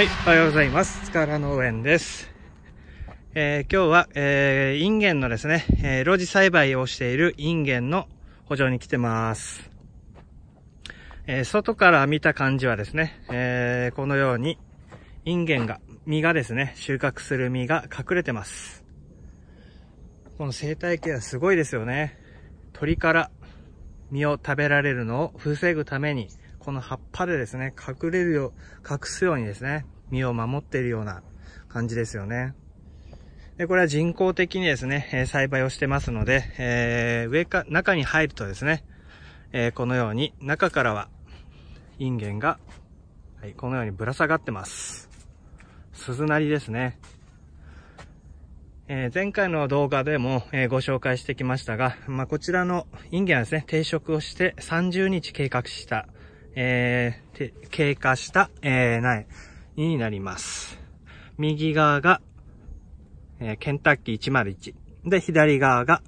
はい、おはようございます。塚原農園です。えー、今日は、えー、インゲンのですね、えー、露地栽培をしているインゲンの補助に来てます。えー、外から見た感じはですね、えー、このように、インゲンが、実がですね、収穫する実が隠れてます。この生態系はすごいですよね。鳥から実を食べられるのを防ぐために、この葉っぱでですね、隠れるよう、隠すようにですね、身を守っているような感じですよね。で、これは人工的にですね、え栽培をしてますので、えー、上か、中に入るとですね、えー、このように中からは、インゲンが、はい、このようにぶら下がってます。鈴なりですね。えー、前回の動画でも、えご紹介してきましたが、まあ、こちらのインゲンはですね、定食をして30日計画したえー、経過した、えー、苗になります。右側が、えー、ケンタッキー101。で、左側が、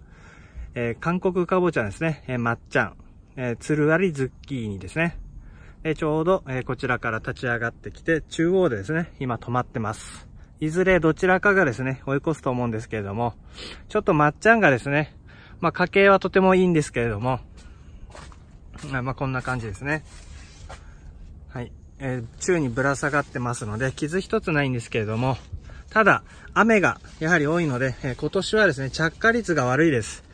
えー、韓国かぼちゃですね。えー、まっちゃん。えー、つるありズッキーニですね。えちょうど、えこちらから立ち上がってきて、中央でですね、今止まってます。いずれどちらかがですね、追い越すと思うんですけれども、ちょっとまっちゃんがですね、まあ、家計はとてもいいんですけれども、まあ、こんな感じですね。えー、宙にぶら下がってますので、傷一つないんですけれども、ただ、雨がやはり多いので、えー、今年はですね、着火率が悪いです。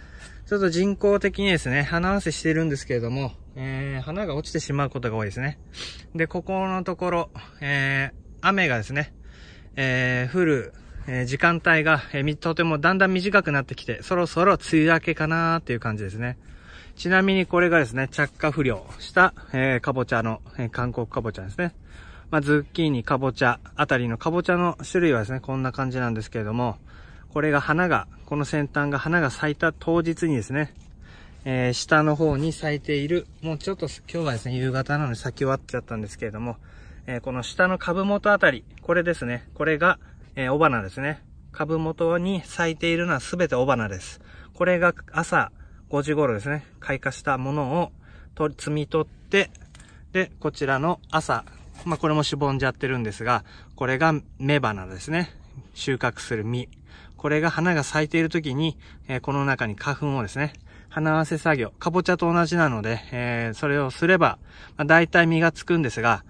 ちょっと人工的にですね、花合わせしてるんですけれども、えー、花が落ちてしまうことが多いですね。で、ここのところ、えー、雨がですね、えー、降る、え時間帯が、えとてもだんだん短くなってきて、そろそろ梅雨明けかなーっていう感じですね。ちなみにこれがですね、着火不良した、えー、かぼちゃの、えー、韓国かぼちゃですね。まあ、ズッキーニ、かぼちゃ、あたりのかぼちゃの種類はですね、こんな感じなんですけれども、これが花が、この先端が花が咲いた当日にですね、えー、下の方に咲いている、もうちょっと今日はですね、夕方なので咲き終わっちゃったんですけれども、えー、この下の株元あたり、これですね、これが、えー、雄花ですね。株元に咲いているのはすべて雄花です。これが朝、5時頃ですね、開花したものを取り、摘み取って、で、こちらの朝、まあ、これもしぼんじゃってるんですが、これが雌花ですね。収穫する実。これが花が咲いている時に、えー、この中に花粉をですね、花合わせ作業、かぼちゃと同じなので、えー、それをすれば、まあ、大体実がつくんですが、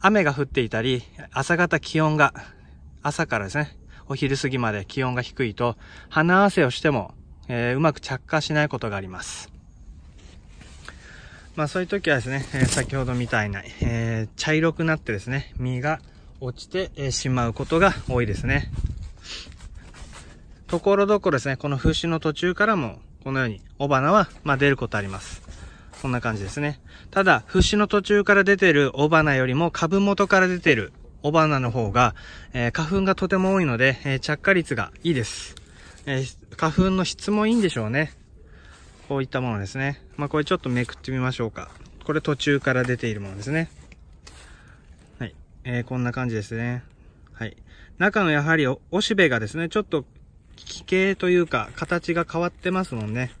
雨が降っていたり、朝方気温が、朝からですね、お昼過ぎまで気温が低いと、花合わせをしてもえー、うまく着火しないことがあります。まあそういう時はですね、えー、先ほどみたいな、えー、茶色くなってですね、実が落ちてしまうことが多いですね。ところどころですね、この風刺の途中からも、このように雄花は、まあ、出ることあります。こんな感じですね。ただ、節の途中から出てる雄花よりも株元から出てる雄花の方が、えー、花粉がとても多いので、えー、着火率がいいです。えー、花粉の質もいいんでしょうね。こういったものですね。まあ、これちょっとめくってみましょうか。これ途中から出ているものですね。はい。えー、こんな感じですね。はい。中のやはりお、おしべがですね、ちょっと、奇形というか、形が変わってますもんね。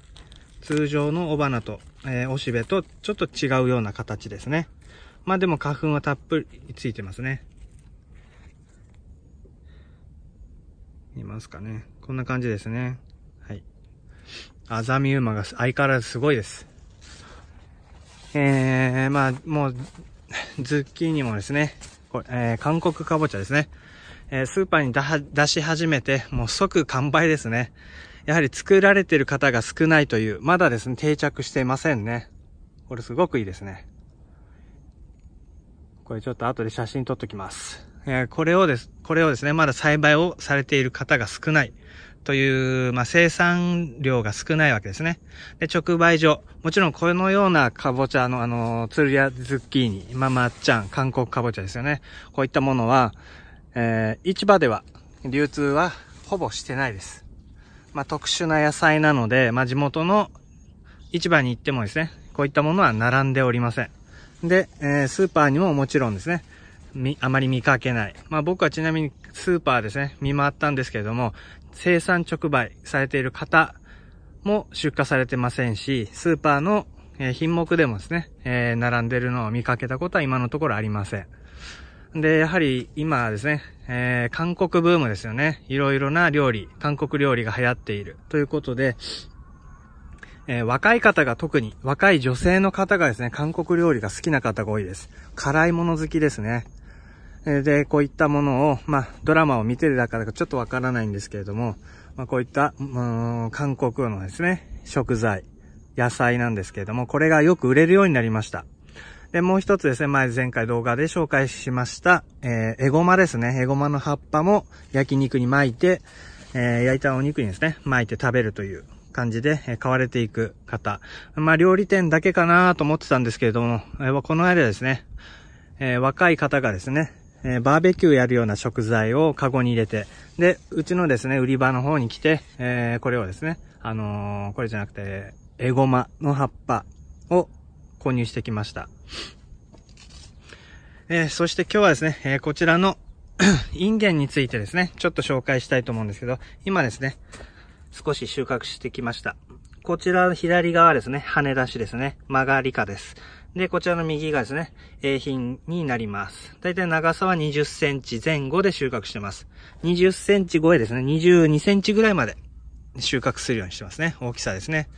通常の雄花と、えー、おしべとちょっと違うような形ですね。まあでも花粉はたっぷりついてますね。いますかね。こんな感じですね。はい。アザミウマが相変わらずすごいです。えー、まあ、もう、ズッキーニもですね、これ、えー、韓国かぼちゃですね。えー、スーパーに出し始めて、もう即完売ですね。やはり作られてる方が少ないという、まだですね、定着していませんね。これすごくいいですね。これちょっと後で写真撮っときます。えこれをです、これをですね、まだ栽培をされている方が少ないという、まあ、生産量が少ないわけですね。で、直売所。もちろんこのようなカボチャの、あの、ツルやズッキーニ、まあ、まっちゃん、韓国カボチャですよね。こういったものは、えー、市場では、流通はほぼしてないです。まあ、特殊な野菜なので、まあ、地元の市場に行ってもですね、こういったものは並んでおりません。で、えー、スーパーにももちろんですね、み、あまり見かけない。まあ僕はちなみにスーパーですね、見回ったんですけれども、生産直売されている方も出荷されてませんし、スーパーの品目でもですね、えー、並んでるのを見かけたことは今のところありません。で、やはり今ですね、えー、韓国ブームですよね。いろいろな料理、韓国料理が流行っているということで、えー、若い方が特に、若い女性の方がですね、韓国料理が好きな方が多いです。辛いもの好きですね。で、こういったものを、まあ、ドラマを見てるだからちょっとわからないんですけれども、まあ、こういった、韓国のですね、食材、野菜なんですけれども、これがよく売れるようになりました。で、もう一つですね、前、前回動画で紹介しました、えー、エゴマですね。エゴマの葉っぱも焼肉に巻いて、えー、焼いたお肉にですね、巻いて食べるという感じで、え買われていく方。まあ、料理店だけかなと思ってたんですけれども、えー、この間ですね、えー、若い方がですね、えー、バーベキューやるような食材をカゴに入れて、で、うちのですね、売り場の方に来て、えー、これをですね、あのー、これじゃなくて、エゴマの葉っぱを購入してきました。えー、そして今日はですね、えー、こちらの インゲンについてですね、ちょっと紹介したいと思うんですけど、今ですね、少し収穫してきました。こちら左側ですね、羽田市ですね、曲がりかです。で、こちらの右がですね、A 品になります。だいたい長さは20センチ前後で収穫してます。20センチ超えですね、22センチぐらいまで収穫するようにしてますね。大きさですね。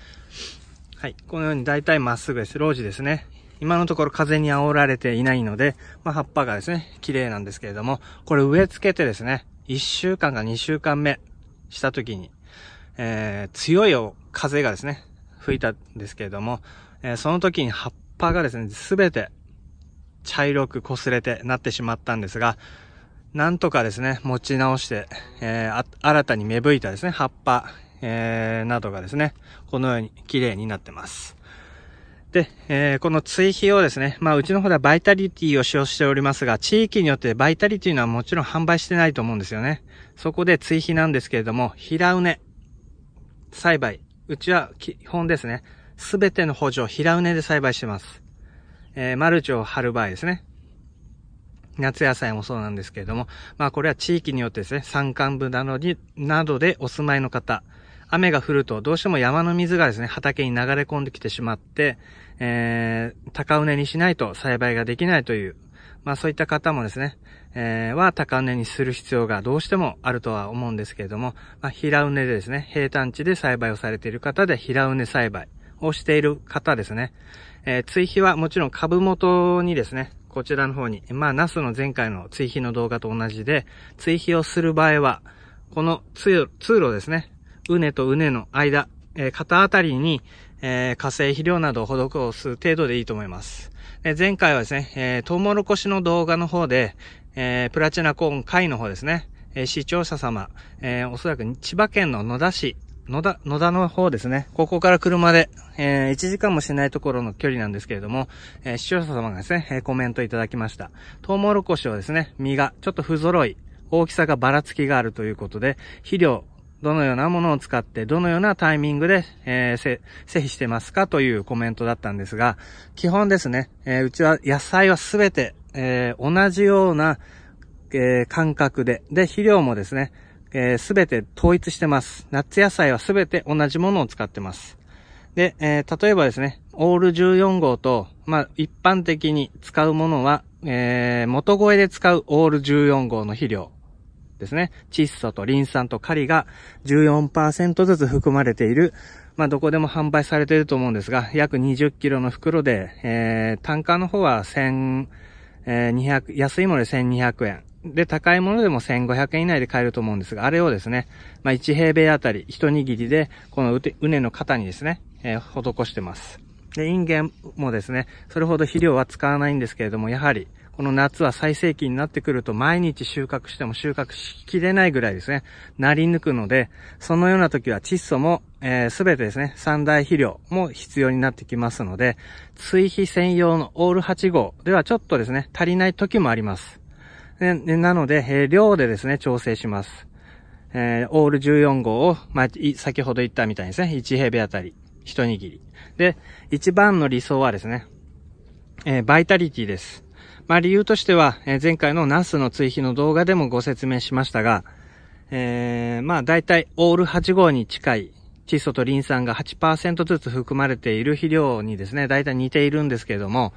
はい。このようにだいたいまっすぐです。ロージですね。今のところ風に煽られていないので、まあ、葉っぱがですね、綺麗なんですけれども、これ植え付けてですね、1週間か2週間目した時に、えー、強い風がですね、吹いたんですけれども、えー、その時に葉っパーがですね、すべて茶色く擦れてなってしまったんですが、なんとかですね、持ち直して、えー、新たに芽吹いたですね、葉っぱ、えー、などがですね、このように綺麗になってます。で、えー、この追肥をですね、まあうちの方ではバイタリティを使用しておりますが、地域によってバイタリティのはもちろん販売してないと思うんですよね。そこで追肥なんですけれども、平畝栽培、うちは基本ですね、すべての補助、平畝で栽培してます。えー、マルチを張る場合ですね。夏野菜もそうなんですけれども、まあこれは地域によってですね、山間部などに、などでお住まいの方、雨が降るとどうしても山の水がですね、畑に流れ込んできてしまって、えー、高畝にしないと栽培ができないという、まあそういった方もですね、えー、は高畝にする必要がどうしてもあるとは思うんですけれども、まあ、平畝でですね、平坦地で栽培をされている方で平畝栽培。をしている方ですね。えー、追肥はもちろん株元にですね、こちらの方に、まあ、ナスの前回の追肥の動画と同じで、追肥をする場合は、この通路ですね、うねとうねの間、えー、肩あたりに、えー、化成肥料などを施す程度でいいと思います。え前回はですね、えー、トウモロコシの動画の方で、えー、プラチナコーン貝の方ですね、えー、視聴者様、えー、おそらく千葉県の野田市野田、野田の方ですね。ここから車で、えー、1時間もしないところの距離なんですけれども、えー、視聴者様がですね、えー、コメントいただきました。トウモロコシはですね、実がちょっと不揃い、大きさがばらつきがあるということで、肥料、どのようなものを使って、どのようなタイミングで、えー、せ肥してますかというコメントだったんですが、基本ですね、えー、うちは野菜はすべて、えー、同じような、えー、感覚で、で、肥料もですね、えー、全て統一してます。夏野菜は全て同じものを使ってます。で、えー、例えばですね、オール14号と、まあ、一般的に使うものは、えー、元声で使うオール14号の肥料ですね。窒素とリン酸とカリが14%ずつ含まれている、まあ、どこでも販売されていると思うんですが、約20キロの袋で、えー、単価の方は1000、えー、200、安いもので1200円。で、高いものでも1500円以内で買えると思うんですが、あれをですね、まあ、1平米あたり、一握りで、このうて、うねの型にですね、えー、施してます。で、インゲンもですね、それほど肥料は使わないんですけれども、やはり、この夏は最盛期になってくると毎日収穫しても収穫しきれないぐらいですね、なり抜くので、そのような時は窒素も、えー、すべてですね、三大肥料も必要になってきますので、追肥専用のオール8号ではちょっとですね、足りない時もあります。ね、なので、えー、量でですね、調整します。えー、オール14号を、まあ、先ほど言ったみたいですね。1平米あたり、一握り。で、一番の理想はですね、えー、バイタリティです。まあ、理由としては、えー、前回のナスの追肥の動画でもご説明しましたが、えー、まあ、大体、オール8号に近い、窒素とリン酸が8%ずつ含まれている肥料にですね、大体似ているんですけれども、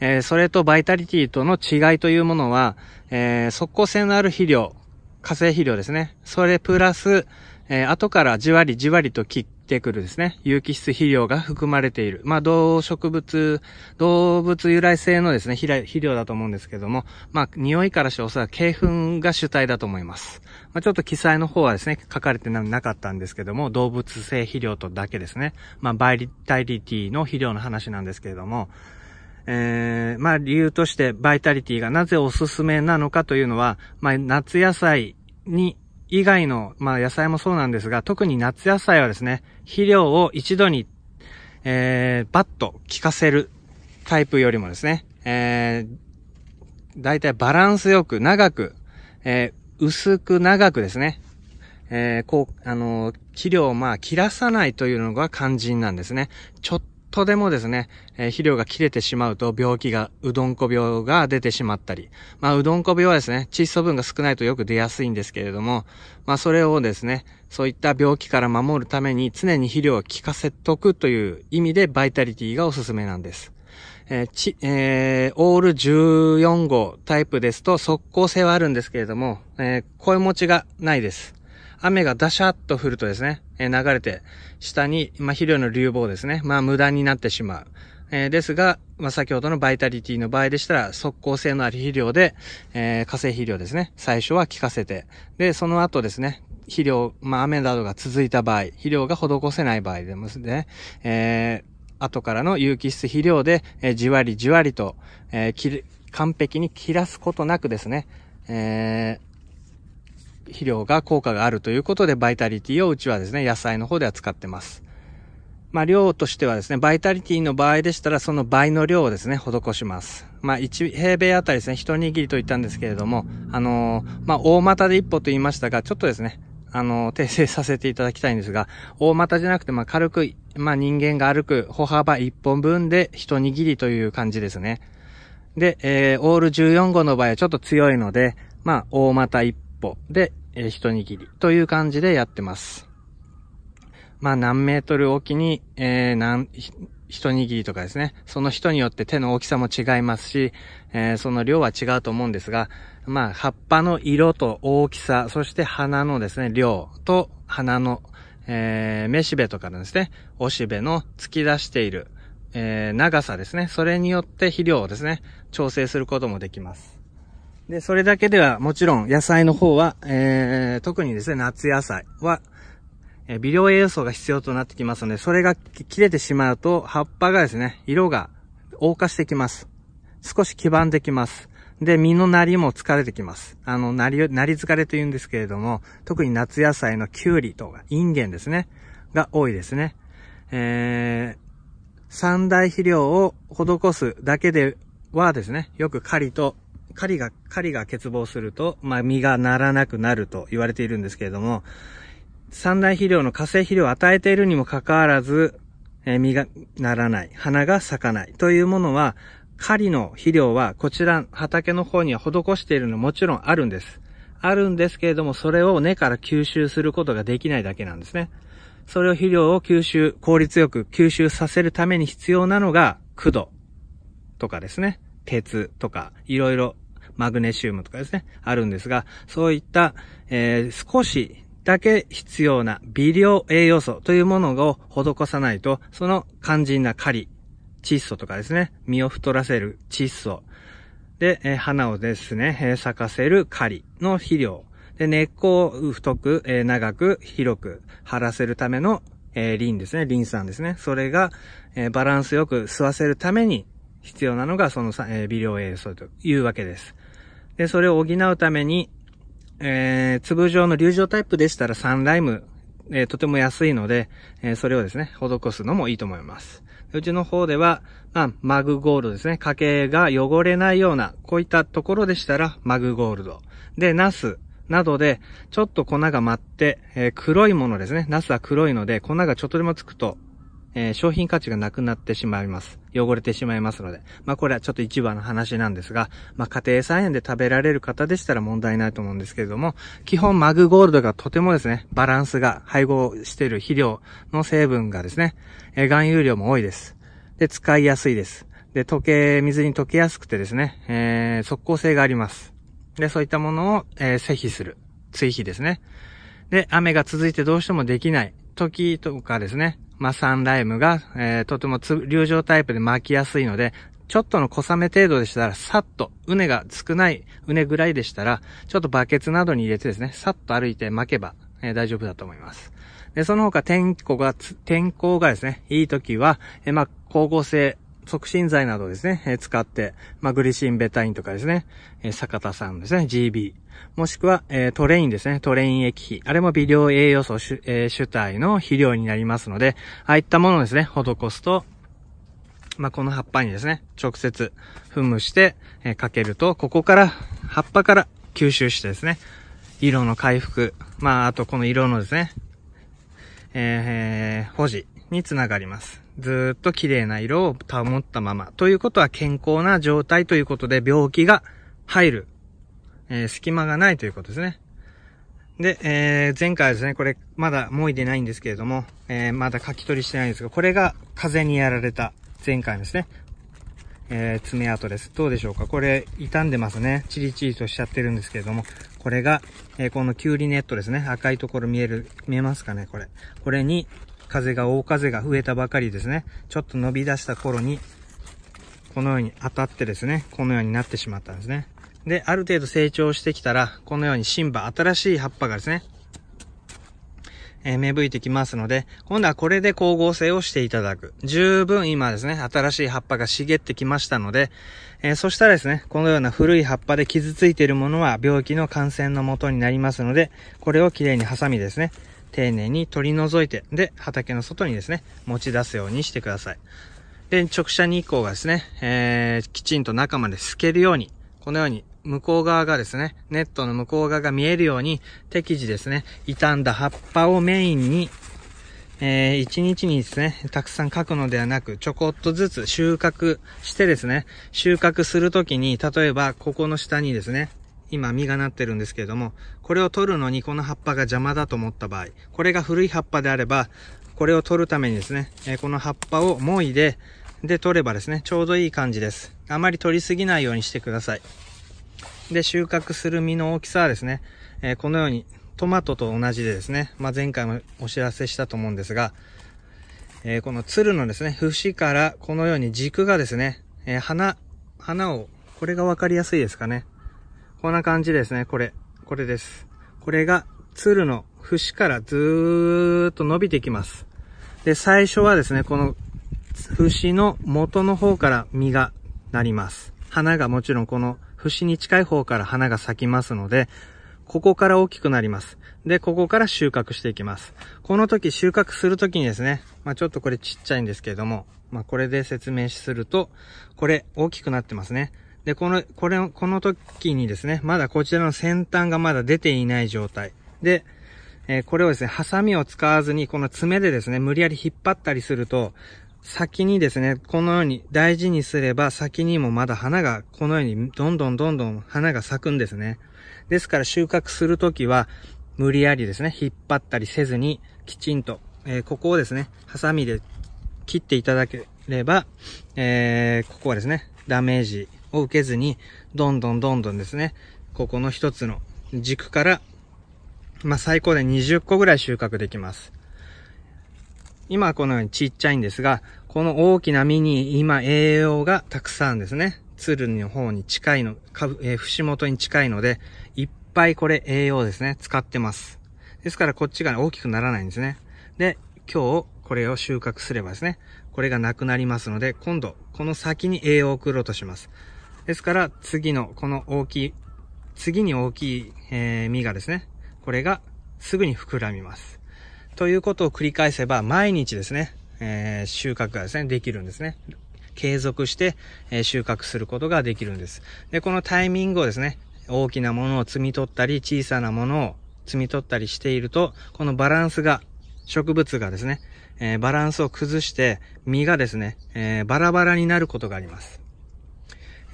えー、それとバイタリティとの違いというものは、えー、攻性のある肥料、化成肥料ですね。それプラス、えー、後からじわりじわりと切ってくるですね、有機質肥料が含まれている。まあ、動植物、動物由来性のですね、肥料だと思うんですけども、まあ、匂いからしておそらく鶏粉が主体だと思います。まあ、ちょっと記載の方はですね、書かれてなかったんですけども、動物性肥料とだけですね、まあ、バイタリティの肥料の話なんですけれども、えー、まあ理由としてバイタリティがなぜおすすめなのかというのは、まあ夏野菜に以外の、まあ野菜もそうなんですが、特に夏野菜はですね、肥料を一度に、えー、バッと効かせるタイプよりもですね、えー、だいたいバランスよく長く、えー、薄く長くですね、えー、こう、あのー、肥料をまあ切らさないというのが肝心なんですね。ちょっとでもですね、えー、肥料が切れてしまうと病気が、うどんこ病が出てしまったり、まあうどんこ病はですね、窒素分が少ないとよく出やすいんですけれども、まあそれをですね、そういった病気から守るために常に肥料を効かせとくという意味でバイタリティがおすすめなんです。えー、ち、えー、オール14号タイプですと速効性はあるんですけれども、えー、声持ちがないです。雨がダシャッと降るとですね、え流れて、下に、まあ、肥料の流棒ですね、まあ、無駄になってしまう。えー、ですが、まあ、先ほどのバイタリティの場合でしたら、速攻性のある肥料で、えー、化成肥料ですね、最初は効かせて、で、その後ですね、肥料、まあ、雨などが続いた場合、肥料が施せない場合でもですね、えー、後からの有機質肥料で、えー、じわりじわりと、えー、完璧に切らすことなくですね、え肥料が効果があるということで、バイタリティをうちはですね、野菜の方では使ってます。まあ、量としてはですね、バイタリティの場合でしたら、その倍の量をですね、施します。まあ、1平米あたりですね、一握りと言ったんですけれども、あのー、まあ、大股で一歩と言いましたが、ちょっとですね、あのー、訂正させていただきたいんですが、大股じゃなくて、まあ、軽く、まあ、人間が歩く歩幅一本分で一握りという感じですね。で、えー、オール14号の場合はちょっと強いので、まあ、大股一歩で、えー、一握りという感じでやってます。まあ何メートルおきに、えー、何、一握りとかですね。その人によって手の大きさも違いますし、えー、その量は違うと思うんですが、まあ葉っぱの色と大きさ、そして花のですね、量と花の、えー、めしべとかのですね、おしべの突き出している、えー、長さですね。それによって肥料をですね、調整することもできます。で、それだけではもちろん野菜の方は、えー、特にですね、夏野菜は、えー、微量栄養素が必要となってきますので、それが切れてしまうと、葉っぱがですね、色が謳歌してきます。少し黄ばんできます。で、実のなりも疲れてきます。あの、なり、なり疲れと言うんですけれども、特に夏野菜のキュウリとか、インゲンですね、が多いですね。えー、三大肥料を施すだけではですね、よく狩りと狩りが、狩りが欠乏すると、まあ、実がならなくなると言われているんですけれども、三大肥料の化成肥料を与えているにもかかわらず、えー、実がならない、花が咲かないというものは、狩りの肥料はこちら畑の方には施しているのもちろんあるんです。あるんですけれども、それを根から吸収することができないだけなんですね。それを肥料を吸収、効率よく吸収させるために必要なのが、苦土とかですね、鉄とか、いろいろマグネシウムとかですね、あるんですが、そういった、えー、少しだけ必要な微量栄養素というものを施さないと、その肝心な狩り、窒素とかですね、身を太らせる窒素、で、えー、花をですね、えー、咲かせる狩りの肥料、で、根っこを太く、えー、長く、広く、張らせるための、えー、リンですね、リン酸ですね。それが、えー、バランスよく吸わせるために必要なのが、その、えー、微量栄養素というわけです。で、それを補うために、えー、粒状の粒状タイプでしたらサンライム、えー、とても安いので、えー、それをですね、施すのもいいと思います。うちの方では、まあ、マグゴールドですね。家計が汚れないような、こういったところでしたら、マグゴールド。で、ナスなどで、ちょっと粉が舞って、えー、黒いものですね。ナスは黒いので、粉がちょっとでもつくと、えー、商品価値がなくなってしまいます。汚れてしまいますので。まあこれはちょっと一番の話なんですが、まあ家庭菜園で食べられる方でしたら問題ないと思うんですけれども、基本マグゴールドがとてもですね、バランスが配合している肥料の成分がですね、えー、含有量も多いです。で、使いやすいです。で、溶け、水に溶けやすくてですね、えー、速効性があります。で、そういったものを、えー、施肥する。追肥ですね。で、雨が続いてどうしてもできない時とかですね、まあ、サンライムが、えー、とても流状タイプで巻きやすいので、ちょっとの小雨程度でしたら、さっと、うねが少ない、うねぐらいでしたら、ちょっとバケツなどに入れてですね、さっと歩いて巻けば、えー、大丈夫だと思います。で、その他天候が、天候がですね、いい時は、えー、まあ、光合成促進剤などですね、え使って、まあ、グリシンベタインとかですね、え坂田さんですね、GB。もしくは、えトレインですね、トレイン液肥。あれも微量栄養素主,、え主体の肥料になりますので、ああいったものをですね、施すと、まあ、この葉っぱにですね、直接、噴霧して、えかけると、ここから、葉っぱから吸収してですね、色の回復、まあ、あとこの色のですね、えー、保持につながります。ずっと綺麗な色を保ったまま。ということは健康な状態ということで病気が入る。えー、隙間がないということですね。で、えー、前回ですね、これまだもいでないんですけれども、えー、まだ書き取りしてないんですが、これが風にやられた前回ですね。えー、爪痕です。どうでしょうかこれ、傷んでますね。チリチリとしちゃってるんですけれども、これが、えー、このキュウリネットですね。赤いところ見える、見えますかねこれ。これに、風が、大風が増えたばかりですね。ちょっと伸び出した頃に、このように当たってですね、このようになってしまったんですね。で、ある程度成長してきたら、このように新葉、新しい葉っぱがですね、えー、芽吹いてきますので、今度はこれで光合成をしていただく。十分今ですね、新しい葉っぱが茂ってきましたので、えー、そしたらですね、このような古い葉っぱで傷ついているものは病気の感染のもとになりますので、これをきれいにハサミですね、丁寧に取り除いて、で、畑の外にですね、持ち出すようにしてください。で、直射日光がですね、えー、きちんと中まで透けるように、このように向こう側がですね、ネットの向こう側が見えるように、適時ですね、傷んだ葉っぱをメインに、えー、一日にですね、たくさん書くのではなく、ちょこっとずつ収穫してですね、収穫するときに、例えば、ここの下にですね、今実がなってるんですけれども、これを取るのにこの葉っぱが邪魔だと思った場合、これが古い葉っぱであれば、これを取るためにですね、えこの葉っぱをもいで、で取ればですね、ちょうどいい感じです。あまり取りすぎないようにしてください。で、収穫する実の大きさはですね、えこのようにトマトと同じでですね、まあ、前回もお知らせしたと思うんですが、えこのつるのですね、節からこのように軸がですね、え花、花を、これがわかりやすいですかね。こんな感じですね、これ。これです。これが、ツルの節からずーっと伸びてきます。で、最初はですね、この節の元の方から実がなります。花がもちろんこの節に近い方から花が咲きますので、ここから大きくなります。で、ここから収穫していきます。この時、収穫する時にですね、まあ、ちょっとこれちっちゃいんですけれども、まあ、これで説明すると、これ大きくなってますね。で、この、これ、この時にですね、まだこちらの先端がまだ出ていない状態。で、えー、これをですね、ハサミを使わずに、この爪でですね、無理やり引っ張ったりすると、先にですね、このように大事にすれば先にもまだ花が、このようにどんどんどんどん花が咲くんですね。ですから収穫するときは、無理やりですね、引っ張ったりせずに、きちんと、えー、ここをですね、ハサミで切っていただければ、えー、ここはですね、ダメージを受けずに、どんどんどんどんですね、ここの一つの軸から、まあ、最高で20個ぐらい収穫できます。今はこのようにちっちゃいんですが、この大きな実に今栄養がたくさんですね、ツルの方に近いの、かぶ、えー、節元に近いので、いっぱいこれ栄養ですね、使ってます。ですからこっちが大きくならないんですね。で、今日これを収穫すればですね、これがなくなりますので、今度、この先に栄養を送ろうとします。ですから、次の、この大きい、次に大きい、えー、実がですね、これがすぐに膨らみます。ということを繰り返せば、毎日ですね、えー、収穫がですね、できるんですね。継続して、えー、収穫することができるんです。で、このタイミングをですね、大きなものを摘み取ったり、小さなものを摘み取ったりしていると、このバランスが、植物がですね、えー、バランスを崩して、実がですね、えー、バラバラになることがあります。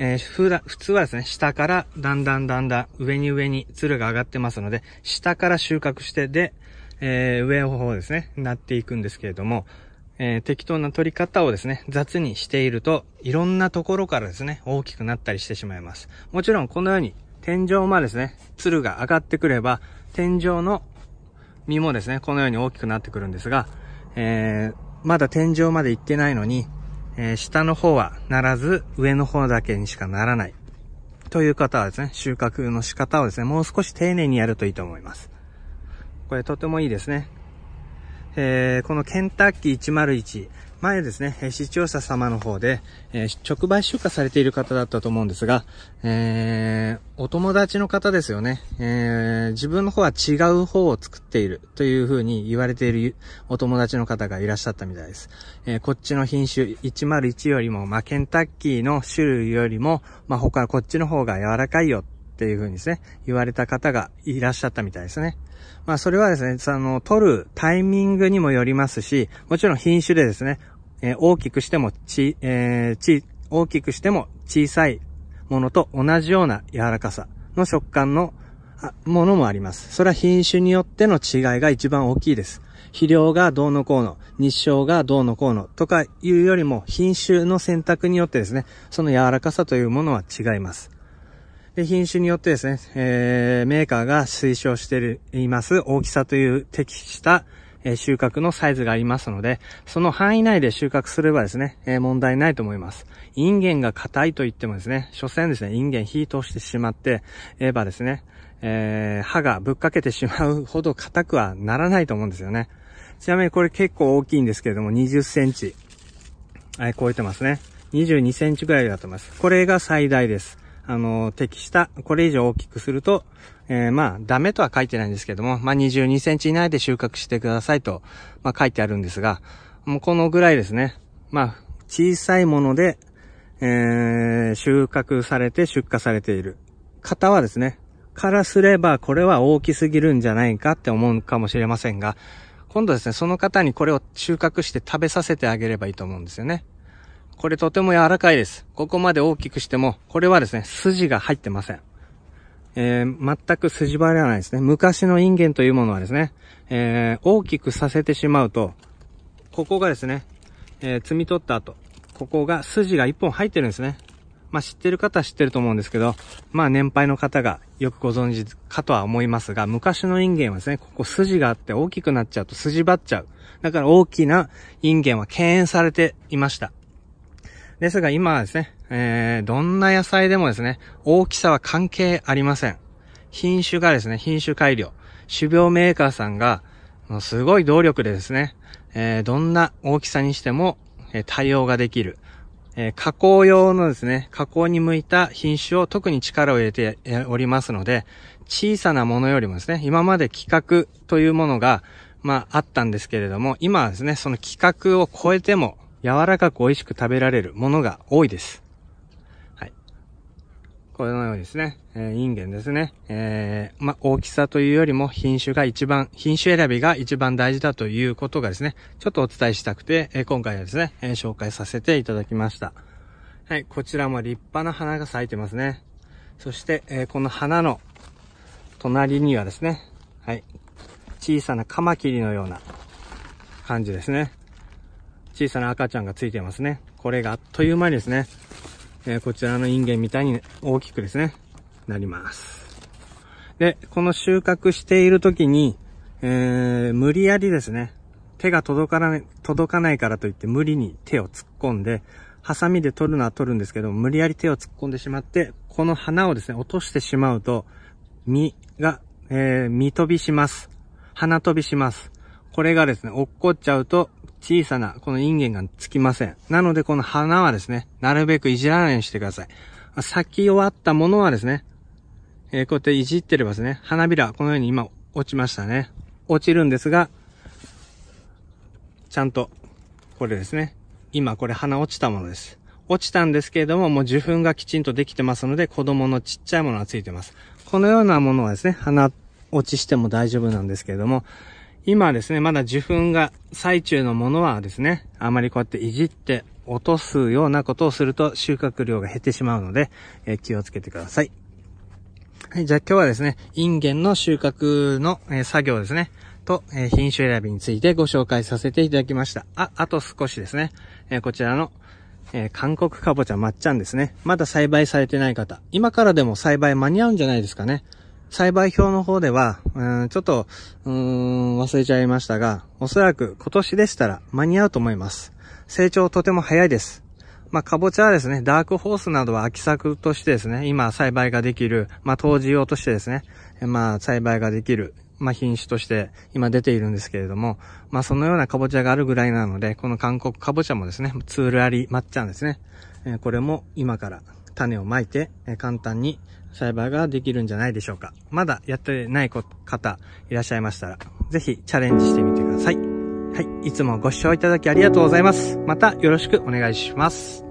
えー、普段、普通はですね、下からだんだんだんだん上に上に鶴が上がってますので、下から収穫して、で、えー、上の方ですね、なっていくんですけれども、えー、適当な取り方をですね、雑にしていると、いろんなところからですね、大きくなったりしてしまいます。もちろん、このように、天井までですね、鶴が上がってくれば、天井の実もですね、このように大きくなってくるんですが、えー、まだ天井まで行ってないのに、えー、下の方はならず、上の方だけにしかならない。という方はですね、収穫の仕方をですね、もう少し丁寧にやるといいと思います。これとてもいいですね。えー、このケンタッキー101、前ですね、視聴者様の方で、え直売出荷されている方だったと思うんですが、えー、お友達の方ですよね、えー、自分の方は違う方を作っているという風に言われているお友達の方がいらっしゃったみたいです。えー、こっちの品種101よりも、まあ、ケンタッキーの種類よりも、まあ、他こっちの方が柔らかいよっていう風にですね、言われた方がいらっしゃったみたいですね。まあそれはですね、その、取るタイミングにもよりますし、もちろん品種でですね、えー、大きくしてもち、えー、ち、大きくしても小さいものと同じような柔らかさの食感のものもあります。それは品種によっての違いが一番大きいです。肥料がどうのこうの、日照がどうのこうのとかいうよりも品種の選択によってですね、その柔らかさというものは違います。で品種によってですね、えー、メーカーが推奨しています大きさという適したえ収穫のサイズがありますので、その範囲内で収穫すればですね、え問題ないと思います。インゲンが硬いと言ってもですね、所詮ですね、インゲン火通してしまって、えばですね、えー、歯がぶっかけてしまうほど硬くはならないと思うんですよね。ちなみにこれ結構大きいんですけれども、20センチ、え超えてますね。22センチぐらいだと思います。これが最大です。あの、適した、これ以上大きくすると、えー、まあ、ダメとは書いてないんですけども、まあ、22センチ以内で収穫してくださいと、まあ、書いてあるんですが、もうこのぐらいですね。まあ、小さいもので、えー、収穫されて出荷されている方はですね、からすればこれは大きすぎるんじゃないかって思うかもしれませんが、今度ですね、その方にこれを収穫して食べさせてあげればいいと思うんですよね。これとても柔らかいです。ここまで大きくしても、これはですね、筋が入ってません。えー、全く筋張りはないですね。昔のインゲンというものはですね、えー、大きくさせてしまうと、ここがですね、えー、摘み取った後、ここが筋が一本入ってるんですね。まあ、知ってる方は知ってると思うんですけど、まあ、年配の方がよくご存知かとは思いますが、昔のインゲンはですね、ここ筋があって大きくなっちゃうと筋張っちゃう。だから大きなインゲンは敬遠されていました。ですが今はですね、えー、どんな野菜でもですね、大きさは関係ありません。品種がですね、品種改良。種苗メーカーさんが、すごい動力でですね、えー、どんな大きさにしても、えー、対応ができる。えー、加工用のですね、加工に向いた品種を特に力を入れておりますので、小さなものよりもですね、今まで企画というものが、まあ、あったんですけれども、今はですね、その規格を超えても、柔らかく美味しく食べられるものが多いです。はい。このようにですね、えー、インゲンですね、えー、ま、大きさというよりも品種が一番、品種選びが一番大事だということがですね、ちょっとお伝えしたくて、えー、今回はですね、えー、紹介させていただきました。はい、こちらも立派な花が咲いてますね。そして、えー、この花の隣にはですね、はい、小さなカマキリのような感じですね。小さな赤ちゃんがついてますね。これがあっという間にですね、えー、こちらのインゲンみたいに大きくですね、なります。で、この収穫している時に、えー、無理やりですね、手が届かない、届かないからといって無理に手を突っ込んで、ハサミで取るのは取るんですけど、無理やり手を突っ込んでしまって、この花をですね、落としてしまうと、実が、えー、実飛びします。花飛びします。これがですね、落っこっちゃうと、小さな、このインゲンがつきません。なので、この花はですね、なるべくいじらないようにしてください。咲き終わったものはですね、えー、こうやっていじってればですね、花びら、このように今、落ちましたね。落ちるんですが、ちゃんと、これですね。今、これ花落ちたものです。落ちたんですけれども、もう受粉がきちんとできてますので、子供のちっちゃいものがついてます。このようなものはですね、花落ちしても大丈夫なんですけれども、今ですね、まだ受粉が最中のものはですね、あまりこうやっていじって落とすようなことをすると収穫量が減ってしまうので、えー、気をつけてください。はい、じゃあ今日はですね、インゲンの収穫の、えー、作業ですね、と、えー、品種選びについてご紹介させていただきました。あ、あと少しですね、えこちらの、え韓国かぼちゃまっちゃんですね。まだ栽培されてない方、今からでも栽培間に合うんじゃないですかね。栽培表の方では、うんちょっと、うーん、忘れちゃいましたが、おそらく今年でしたら間に合うと思います。成長とても早いです。まあ、かぼちゃはですね、ダークホースなどは秋作としてですね、今栽培ができる、まあ、当時用としてですね、まあ、栽培ができる、まあ、品種として今出ているんですけれども、まあ、そのようなかぼちゃがあるぐらいなので、この韓国かぼちゃもですね、ツールあり抹茶んですね。えー、これも今から種をまいて、えー、簡単に栽培ができるんじゃないでしょうか。まだやってない方いらっしゃいましたら、ぜひチャレンジしてみてください。はい。いつもご視聴いただきありがとうございます。またよろしくお願いします。